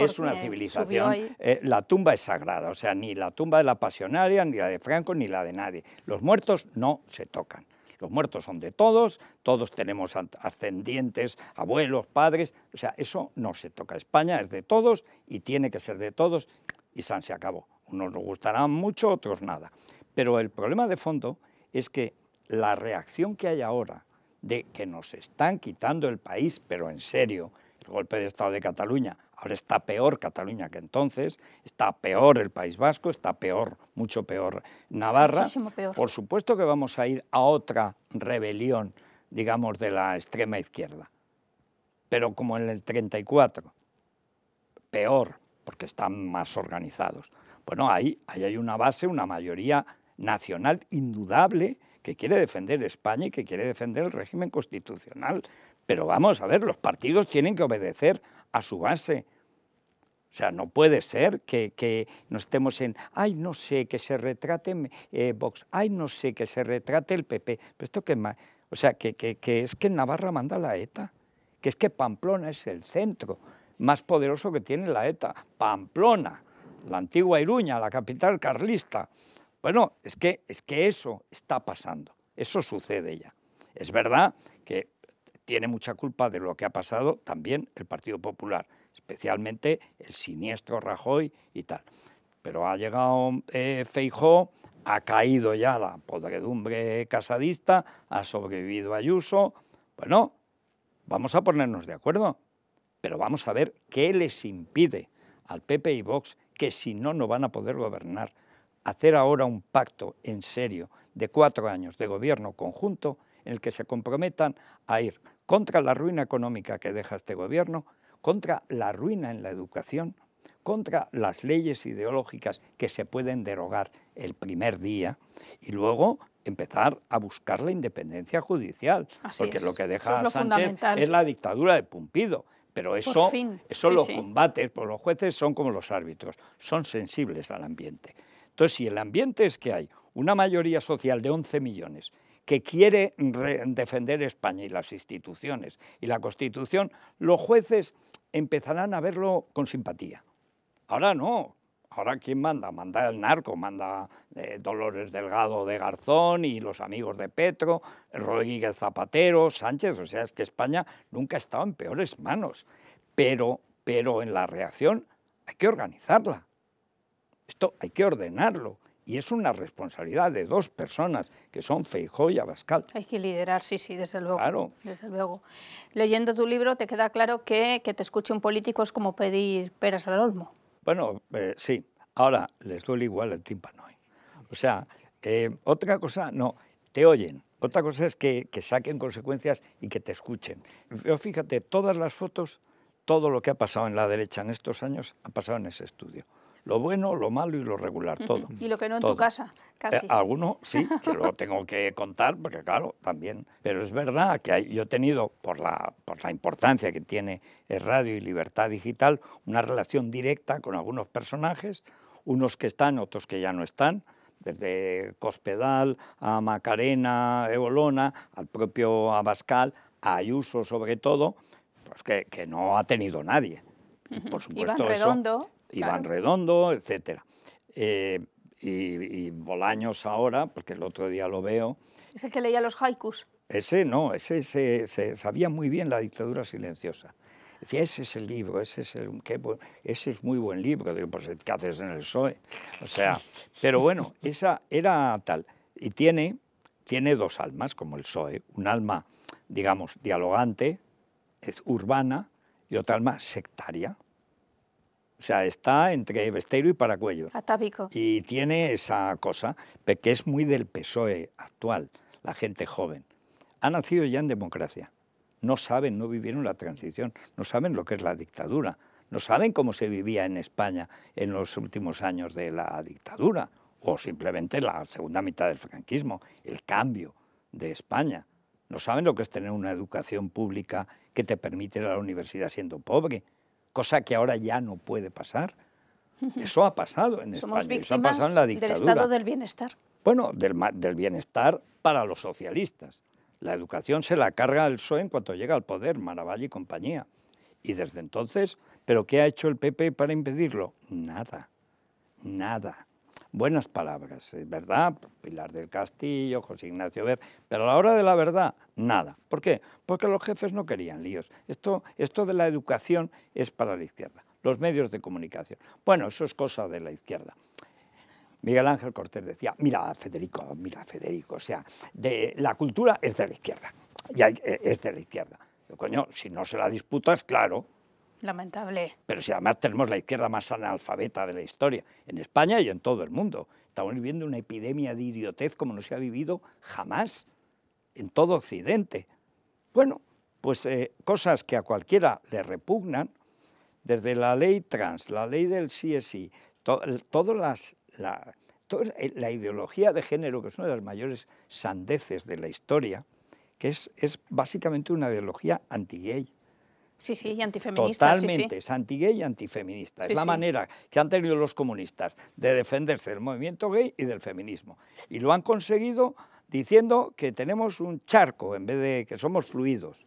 es una civilización. Eh, la tumba es sagrada. O sea, ni la tumba de la pasionaria, ni la de Franco, ni la de nadie. Los muertos no se tocan los muertos son de todos, todos tenemos ascendientes, abuelos, padres, o sea, eso no se toca. España es de todos y tiene que ser de todos y San se acabó. Unos nos gustarán mucho, otros nada. Pero el problema de fondo es que la reacción que hay ahora de que nos están quitando el país, pero en serio, el golpe de Estado de Cataluña Ahora está peor Cataluña que entonces, está peor el País Vasco, está peor, mucho peor Navarra. peor. Por supuesto que vamos a ir a otra rebelión, digamos, de la extrema izquierda, pero como en el 34, peor, porque están más organizados. Bueno, ahí, ahí hay una base, una mayoría nacional indudable que quiere defender España y que quiere defender el régimen constitucional. Pero vamos a ver, los partidos tienen que obedecer a su base. O sea, no puede ser que, que no estemos en, ay, no sé, que se retrate eh, Vox, ay, no sé, que se retrate el PP. Pero esto que más, o sea, que, que es que Navarra manda la ETA, que es que Pamplona es el centro más poderoso que tiene la ETA. Pamplona, la antigua Iruña, la capital carlista. Bueno, es que, es que eso está pasando, eso sucede ya. Es verdad que tiene mucha culpa de lo que ha pasado también el Partido Popular, especialmente el siniestro Rajoy y tal. Pero ha llegado eh, Feijó, ha caído ya la podredumbre casadista, ha sobrevivido Ayuso. Bueno, vamos a ponernos de acuerdo, pero vamos a ver qué les impide al PP y Vox, que si no, no van a poder gobernar hacer ahora un pacto en serio de cuatro años de gobierno conjunto en el que se comprometan a ir contra la ruina económica que deja este gobierno, contra la ruina en la educación, contra las leyes ideológicas que se pueden derogar el primer día y luego empezar a buscar la independencia judicial, porque lo que deja es Sánchez es la dictadura de Pumpido, pero eso, eso los combates por pues los jueces son como los árbitros, son sensibles al ambiente. Entonces, si el ambiente es que hay una mayoría social de 11 millones que quiere defender España y las instituciones y la Constitución, los jueces empezarán a verlo con simpatía. Ahora no. Ahora quién manda? Manda el narco, manda eh, Dolores Delgado de Garzón y los amigos de Petro, Rodríguez Zapatero, Sánchez. O sea, es que España nunca ha estado en peores manos. Pero, pero en la reacción hay que organizarla. Esto hay que ordenarlo. Y es una responsabilidad de dos personas, que son Feijóo y Abascal. Hay que liderar, sí, sí, desde luego. Claro. Desde luego. Leyendo tu libro te queda claro que que te escuche un político es como pedir peras al olmo. Bueno, eh, sí. Ahora, les duele igual el tímpano. ¿eh? O sea, eh, otra cosa, no, te oyen. Otra cosa es que, saquen consecuencias y que te escuchen. Yo, fíjate, todas las fotos, todo lo que ha pasado en la derecha en estos años, ha pasado en ese estudio lo bueno, lo malo y lo regular, todo. Y lo que no en tu casa, casi. Eh, sí, <laughs> que lo tengo que contar, porque claro, también. Pero es verdad que hay, yo he tenido, por la, por la importancia que tiene el radio y libertad digital, una relación directa con algunos personajes, unos que están, otros que ya no están, desde Cospedal a Macarena, Evolona, al propio Abascal, a Ayuso sobre todo, pues que, no ha tenido nadie. Y por Redondo. Iván Redondo, etcétera. Eh, y, Bolaños ahora, porque el otro día lo veo. Es el que leía los haikus. Ese no, ese se, sabía muy bien la dictadura silenciosa. Decía, ese es el libro, ese es, el, ese es muy buen libro. Digo, pues, ¿qué haces en el PSOE? O sea, pero bueno, esa era tal. Y tiene, tiene dos almas, como el PSOE. Un alma, digamos, dialogante, es urbana, y otra alma sectaria. O sea, está entre Besteiro y Paracuello. Y tiene esa cosa, que es muy del PSOE actual, la gente joven. Ha nacido ya en democracia. No saben, no vivieron la transición, no saben lo que es la dictadura, no saben cómo se vivía en España en los últimos años de la dictadura, o simplemente la segunda mitad del franquismo, el cambio de España. No saben lo que es tener una educación pública que te permite ir a la universidad siendo pobre cosa que ahora ya no puede pasar. <laughs> Eso ha pasado en España, ha pasado en la dictadura. del estado del bienestar. Bueno, del, del bienestar para los socialistas. La educación se la carga el PSOE en cuanto llega al poder, Maravall y compañía. Y desde entonces, ¿pero qué ha hecho el PP para impedirlo? Nada, nada buenas palabras, verdad, Pilar del Castillo, José Ignacio Ver, pero a la hora de la verdad, nada. ¿Por qué? Porque los jefes no querían líos. Esto, esto de la educación es para la izquierda, los medios de comunicación. Bueno, eso es cosa de la izquierda. Miguel Ángel Cortés decía, mira Federico, mira Federico, o sea, de, la cultura es de la izquierda, Y eh, es de la izquierda. coño, si no se la disputas, claro, Lamentable. Pero si además tenemos la izquierda más analfabeta de la historia, en España y en todo el mundo. Estamos viviendo una epidemia de idiotez como no se ha vivido jamás en todo Occidente. Bueno, pues eh, cosas que a cualquiera le repugnan, desde la ley trans, la ley del CSI, todas las, la, toda eh, la ideología de género, que es una de las mayores sandeces de la historia, que es, es básicamente una ideología anti-gay Sí, sí, y antifeminista. Totalmente, sí, es y antifeminista. es la manera que han tenido los comunistas de defenderse del movimiento gay y del feminismo. Y lo han conseguido diciendo que tenemos un charco en vez de que somos fluidos.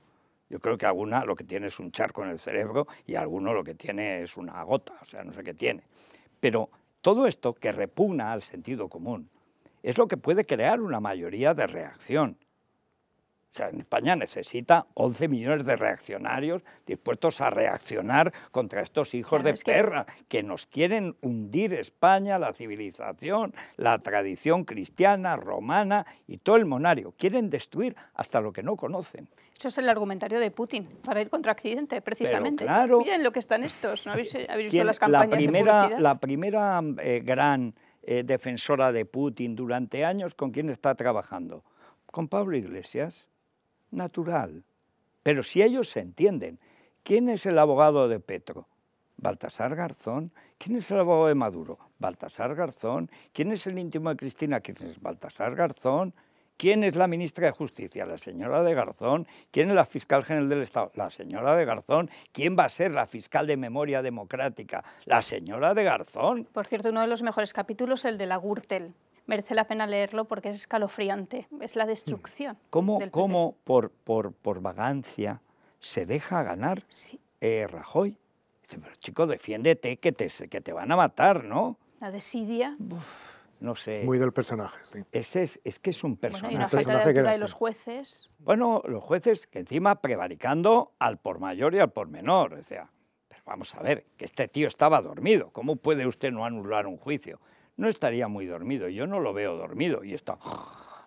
Yo creo que alguna lo que tiene es un charco en el cerebro y alguno lo que tiene es una gota, o sea, no sé qué tiene. Pero todo esto que repugna al sentido común es lo que puede crear una mayoría de reacción. O sea, España necesita 11 millones de reaccionarios dispuestos a reaccionar contra estos hijos de perra que... nos quieren hundir España, la civilización, la tradición cristiana, romana y todo el monario. Quieren destruir hasta lo que no conocen. Eso es el argumentario de Putin para ir contra accidente, precisamente. claro, Miren lo que están estos. ¿No habéis, eh, visto las campañas la primera, La eh, primera gran eh, defensora de Putin durante años, ¿con quién está trabajando? Con Pablo Iglesias natural. Pero si ellos se entienden, ¿quién es el abogado de Petro? Baltasar Garzón. ¿Quién es el abogado de Maduro? Baltasar Garzón. ¿Quién es el íntimo de Cristina? ¿Quién es Baltasar Garzón? ¿Quién es la ministra de Justicia? La señora de Garzón. ¿Quién es la fiscal general del Estado? La señora de Garzón. ¿Quién va a ser la fiscal de memoria democrática? La señora de Garzón. Por cierto, uno de los mejores capítulos, el de la Gürtel merece la pena leerlo porque es escalofriante, es la destrucción. Mm. ¿Cómo, por, por, por, vagancia se deja ganar eh, Rajoy? Dice, pero chico, defiéndete, que te, que te van a matar, ¿no? La desidia. no sé. Muy del personaje, sí. Este es, que es un personaje. Bueno, de, de los jueces. Bueno, los jueces que encima prevaricando al por mayor y al por menor. O sea, pero vamos a ver, que este tío estaba dormido. ¿Cómo puede usted no anular un juicio? no estaría muy dormido. Yo no lo veo dormido y está...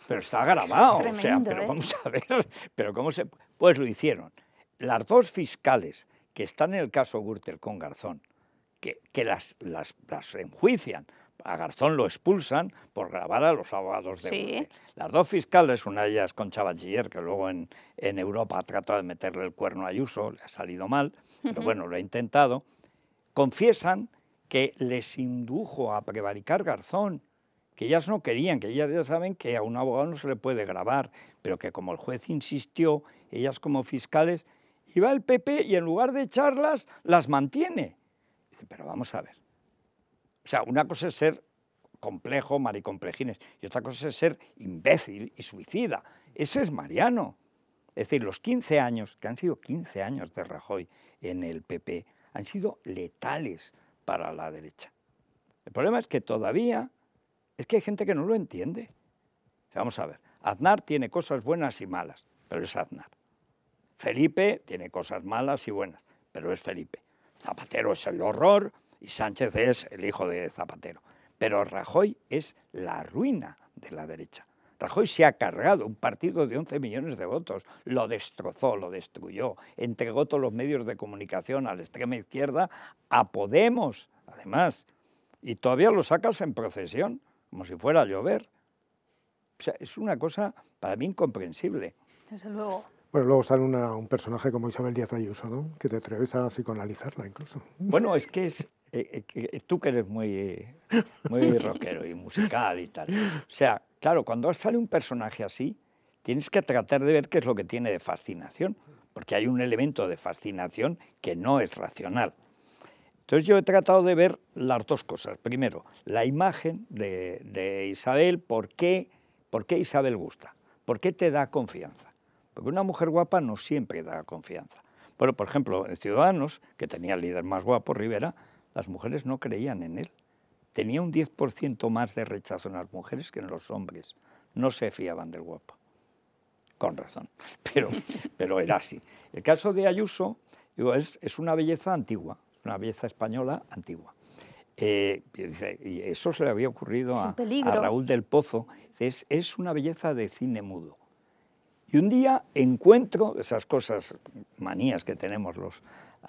Pero está grabado, o sea, pero ¿eh? vamos a ver, pero cómo se... Pues lo hicieron. Las dos fiscales que están en el caso Gürtel con Garzón, que, que las, las, enjuician, a Garzón lo expulsan por grabar a los abogados de Las dos fiscales, una de ellas con Chabachiller, que luego en, en Europa ha tratado de meterle el cuerno a Ayuso, le ha salido mal, pero bueno, lo ha intentado, confiesan que les indujo a prevaricar Garzón, que ellas no querían, que ellas ya saben que a un abogado no se le puede grabar, pero que como el juez insistió, ellas como fiscales, iba el PP y en lugar de echarlas, las mantiene. Pero vamos a ver. O sea, una cosa es ser complejo, maricomplejines, y otra cosa es ser imbécil y suicida. Ese es Mariano. Es decir, los 15 años, que han sido 15 años de Rajoy en el PP, han sido letales para la derecha. El problema es que todavía es que hay gente que no lo entiende. Vamos a ver, Aznar tiene cosas buenas y malas, pero es Aznar. Felipe tiene cosas malas y buenas, pero es Felipe. Zapatero es el horror y Sánchez es el hijo de Zapatero. Pero Rajoy es la ruina de la derecha. Rajoy se ha cargado un partido de 11 millones de votos, lo destrozó, lo destruyó, entregó todos los medios de comunicación a la extrema izquierda, a Podemos, además, y todavía lo sacas en procesión, como si fuera a llover. O sea, es una cosa para mí incomprensible. Desde luego. Bueno, luego sale un personaje como Isabel Díaz Ayuso, ¿no? Que te atreves a psicoanalizarla incluso. Bueno, es que es, <laughs> eh, eh, eh, tú que eres muy, muy rockero y musical y tal. O sea, Claro, cuando sale un personaje así, tienes que tratar de ver qué es lo que tiene de fascinación, porque hay un elemento de fascinación que no es racional. Entonces yo he tratado de ver las dos cosas. Primero, la imagen de, Isabel, ¿por qué, ¿por qué Isabel gusta? ¿Por qué te da confianza? Porque una mujer guapa no siempre da confianza. Bueno, por ejemplo, en Ciudadanos, que tenía el líder más guapo, Rivera, las mujeres no creían en él tenía un 10% más de rechazo en las mujeres que en los hombres. No se fiaban del guapo. Con razón, <laughs> pero, pero era así. El caso de Ayuso es, una belleza antigua, una belleza española antigua. Eh, y eso se le había ocurrido a, Raúl del Pozo. es una belleza de cine mudo. Y un día encuentro esas cosas, manías que tenemos los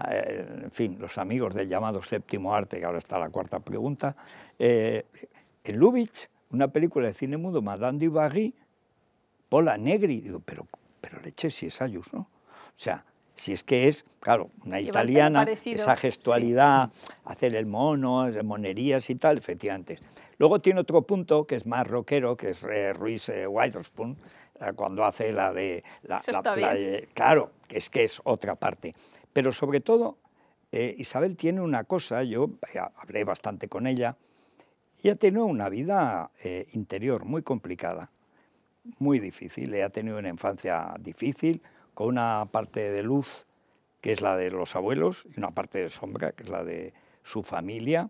eh, en fin, los amigos del llamado séptimo arte, que ahora está la cuarta pregunta, eh, en Lubitsch, una película de cine mudo, Madame du Barry, Pola Negri, digo, pero, pero eché si es Ayuso, ¿no? O sea, si es que es, claro, una italiana, esa gestualidad, hacer el mono, monerías y tal, efectivamente. Luego tiene otro punto que es más rockero, que es eh, Ruiz eh, cuando hace la de... La, claro, que es que es otra parte. Pero sobre todo, eh, Isabel tiene una cosa, yo hablé bastante con ella, ella tenido una vida eh, interior muy complicada, muy difícil, ella ha tenido una infancia difícil, con una parte de luz que es la de los abuelos y una parte de sombra que es la de su familia.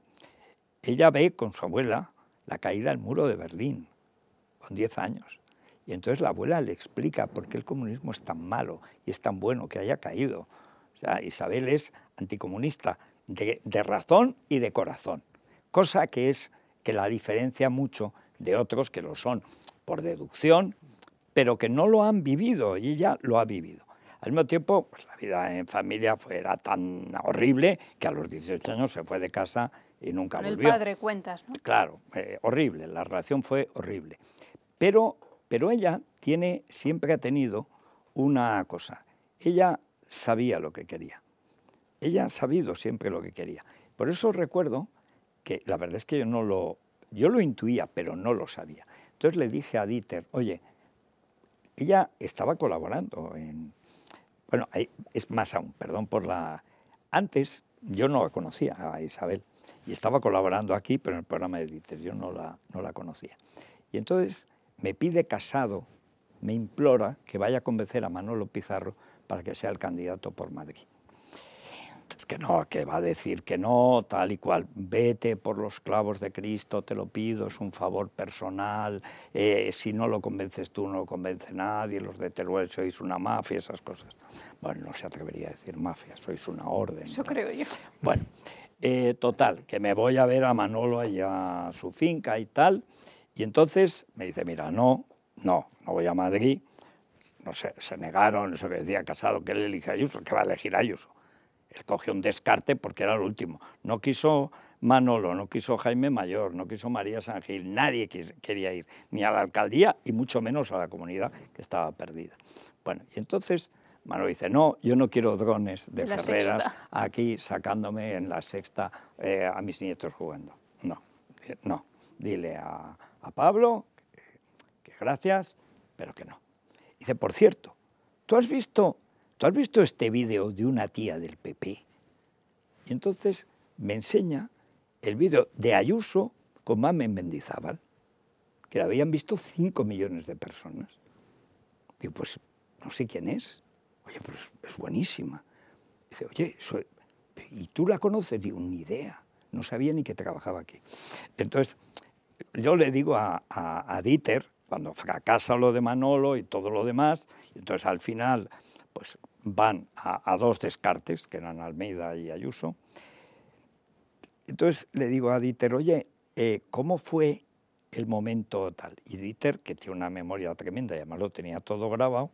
Ella ve con su abuela la caída del muro de Berlín, con 10 años. Y entonces la abuela le explica por qué el comunismo es tan malo y es tan bueno que haya caído. Isabel es anticomunista de, razón y de corazón, cosa que es que la diferencia mucho de otros que lo son por deducción, pero que no lo han vivido y ella lo ha vivido. Al mismo tiempo, pues, la vida en familia era tan horrible que a los 18 años se fue de casa y nunca volvió. El padre cuentas, ¿no? Claro, eh, horrible, la relación fue horrible. Pero, pero ella tiene, siempre ha tenido una cosa. Ella sabía lo que quería. Ella ha sabido siempre lo que quería. Por eso recuerdo que la verdad es que yo no lo, yo lo intuía, pero no lo sabía. Entonces le dije a Dieter, oye, ella estaba colaborando en, bueno, es más aún, perdón por la, antes yo no la conocía a Isabel y estaba colaborando aquí, pero en el programa de Dieter yo no la, no la conocía. Y entonces me pide casado, me implora que vaya a convencer a Manolo Pizarro para que sea el candidato por Madrid. Entonces, que no, que va a decir que no, tal y cual, vete por los clavos de Cristo, te lo pido, es un favor personal, eh, si no lo convences tú, no convence nadie, los de Teruel sois una mafia, esas cosas. Bueno, no se atrevería a decir mafia, sois una orden. Eso creo yo. Bueno, eh, total, que me voy a ver a Manolo allá a su finca y tal, y entonces me dice, mira, no, no, no voy a Madrid, no sé, se negaron, se decía Casado, que él elige a Ayuso, que va a elegir a Ayuso. Él cogió un descarte porque era el último. No quiso Manolo, no quiso Jaime Mayor, no quiso María San nadie quería ir, ni a la alcaldía y mucho menos a la comunidad que estaba perdida. Bueno, y entonces Manolo dice, no, yo no quiero drones de Ferreras <laughs> aquí sacándome en la sexta eh, a mis nietos jugando. No, eh, no. Dile a, Pablo que gracias, pero que no. Dice, por cierto, ¿tú has visto, ¿tú has visto este vídeo de una tía del PP? Y entonces me enseña el vídeo de Ayuso con Mamen Mendizábal, que la habían visto 5 millones de personas. Digo, pues no sé quién es. Oye, pero pues es, buenísima. Dice, oye, ¿y tú la conoces? Digo, ni idea. No sabía ni que trabajaba aquí. Entonces, yo le digo a Dieter, cuando fracasa lo de Manolo y todo lo demás, entonces al final pues van a, dos descartes, que eran Almeida y Ayuso. Entonces le digo a Dieter, oye, eh, ¿cómo fue el momento tal? Y Dieter, que tiene una memoria tremenda, y además lo tenía todo grabado,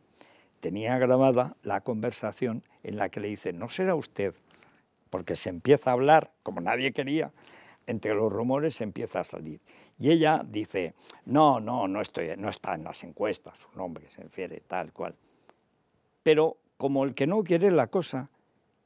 tenía grabada la conversación en la que le dice, ¿no será usted? Porque se empieza a hablar, como nadie quería, entre los rumores se empieza a salir. Y ella dice, no, no, no, estoy, no está en las encuestas, su nombre se refiere tal cual. Pero como el que no quiere la cosa,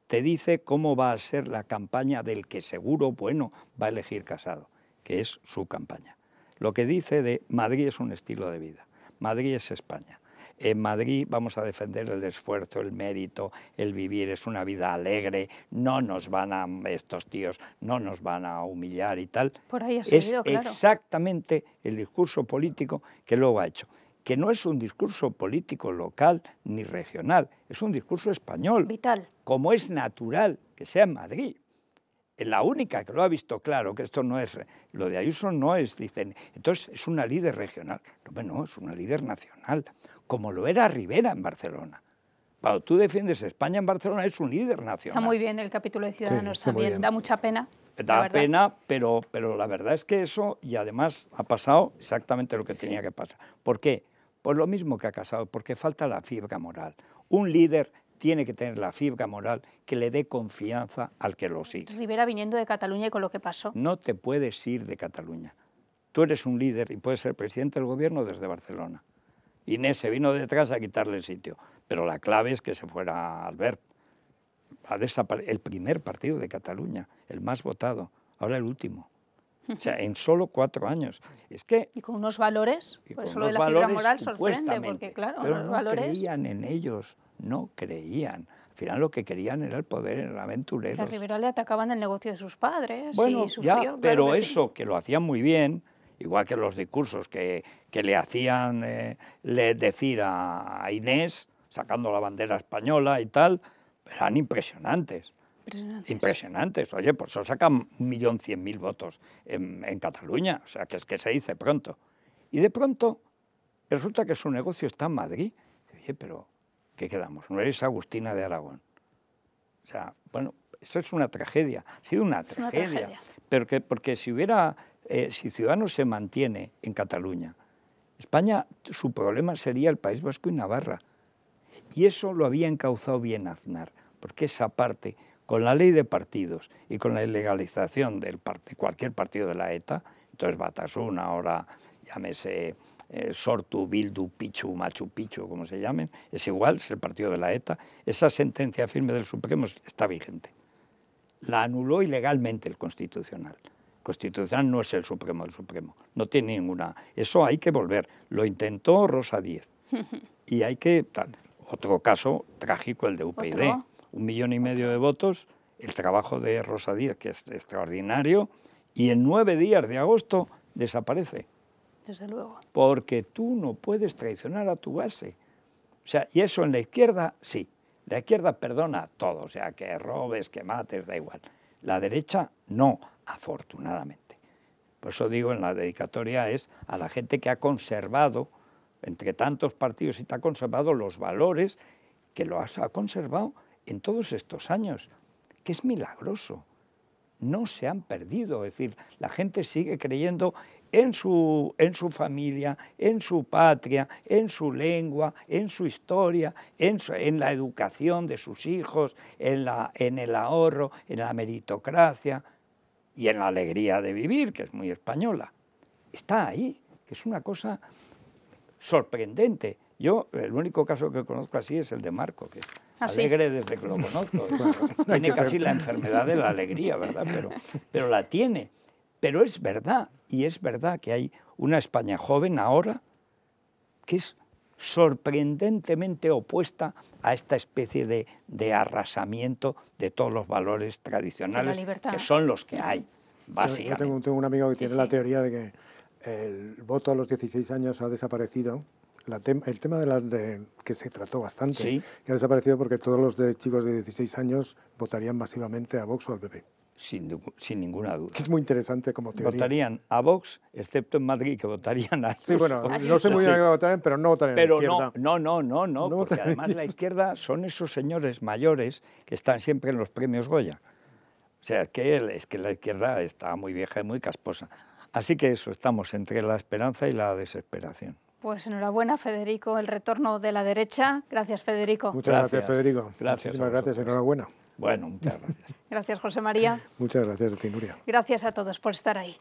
te dice cómo va a ser la campaña del que seguro, bueno, va a elegir casado, que es su campaña. Lo que dice de Madrid es un estilo de vida, Madrid es España, en Madrid vamos a defender el esfuerzo, el mérito, el vivir, es una vida alegre, no nos van a, estos tíos, no nos van a humillar y tal. Por ahí ha es exactamente el discurso político que luego ha hecho que no es un discurso político local ni regional, es un discurso español. Vital. Como es natural que sea en Madrid la única que lo ha visto claro, que esto no es, lo de Ayuso no es, dicen, entonces es una líder regional. Bueno, no, es una líder nacional, como lo era Rivera en Barcelona. Cuando tú defiendes España en Barcelona es un líder nacional. Está muy bien el capítulo de Ciudadanos está también, da mucha pena. Da pena, pero, pero la verdad es que eso, y además ha pasado exactamente lo que tenía que pasar. ¿Por qué? Pues lo mismo que ha pasado, porque falta la fibra moral. Un líder tiene que tener la fibra moral que le dé confianza al que lo sigue. Rivera viniendo de Cataluña y con lo que pasó. No te puedes ir de Cataluña. Tú eres un líder y puedes ser presidente del gobierno desde Barcelona. Inés se vino detrás a quitarle el sitio, pero la clave es que se fuera Albert. A el primer partido de Cataluña, el más votado, ahora el último. O sea, en solo cuatro años. Es que, y con unos valores, pues la fibra moral sorprende, porque claro, pero creían en ellos no creían. Al final lo que querían era el poder, en aventureros. Los liberales le atacaban el negocio de sus padres bueno, y sufrió, ya, pero eso, que lo hacían muy bien, igual que los discursos que, le hacían eh, le decir a, Inés, sacando la bandera española y tal, eran impresionantes. Impresionantes. Oye, por eso sacan un millón cien mil votos en, en Cataluña, o sea, que es que se dice pronto. Y de pronto resulta que su negocio está en Madrid. Oye, pero ¿Qué quedamos? No eres Agustina de Aragón. O sea, bueno, eso es una tragedia, ha sido una tragedia. Pero porque si hubiera, eh, si Ciudadanos se mantiene en Cataluña, España, su problema sería el País Vasco y Navarra. Y eso lo había encauzado bien Aznar, porque esa parte, con la ley de partidos y con la ilegalización de cualquier partido de la ETA, entonces Batasuna, ahora llámese eh, Sortu, Bildu, Pichu, Machu Picchu, como se llamen, es igual, es el partido de la ETA, esa sentencia firme del Supremo está vigente. La anuló ilegalmente el Constitucional. El Constitucional no es el Supremo del Supremo, no tiene ninguna... Eso hay que volver. Lo intentó Rosa Díez <laughs> y hay que... Tal. Otro caso trágico, el de UPyD. Un millón y medio de votos, el trabajo de Rosa Díez, que es extraordinario, y en nueve días de agosto desaparece. Desde luego. Porque tú no puedes traicionar a tu base. O sea, y eso en la izquierda, sí. La izquierda perdona todo, o sea, que robes, que mates, da igual. La derecha, no, afortunadamente. Por eso digo, en la dedicatoria es a la gente que ha conservado, entre tantos partidos, y te ha conservado los valores que lo has, ha conservado en todos estos años, que es milagroso. No se han perdido, es decir, la gente sigue creyendo en su, familia, en su patria, en su lengua, en su historia, en, la educación de sus hijos, en, el ahorro, en la meritocracia y en la alegría de vivir, que es muy española. Está ahí, que es una cosa sorprendente. Yo, el único caso que conozco así es el de Marco, que es ah, alegre desde que lo conozco. <laughs> tiene casi la enfermedad de la alegría, ¿verdad? Pero, pero la tiene. Pero es verdad, y es verdad que hay una España joven ahora que es sorprendentemente opuesta a esta especie de, arrasamiento de todos los valores tradicionales que son los que hay, básicamente. tengo, un amigo que tiene la teoría de que el voto a los 16 años ha desaparecido. el tema de, de que se trató bastante, que ha desaparecido porque todos los chicos de 16 años votarían masivamente a Vox o al PP sin, sin, ninguna duda. Es muy interesante como teoría. Votarían a Vox, excepto en Madrid, que votarían a Sí, bueno, no sé muy bien que votarían, pero no votarían a la izquierda. No, no, no, no, no porque además la izquierda son esos señores mayores que están siempre en los premios Goya. O sea, que es que la izquierda está muy vieja y muy casposa. Así que eso, estamos entre la esperanza y la desesperación. Pues enhorabuena, Federico, el retorno de la derecha. Gracias, Federico. Muchas gracias, Federico. Gracias gracias, enhorabuena. Bueno, muchas gracias. Gracias, José María. Muchas gracias, Tinuria. Gracias a todos por estar ahí.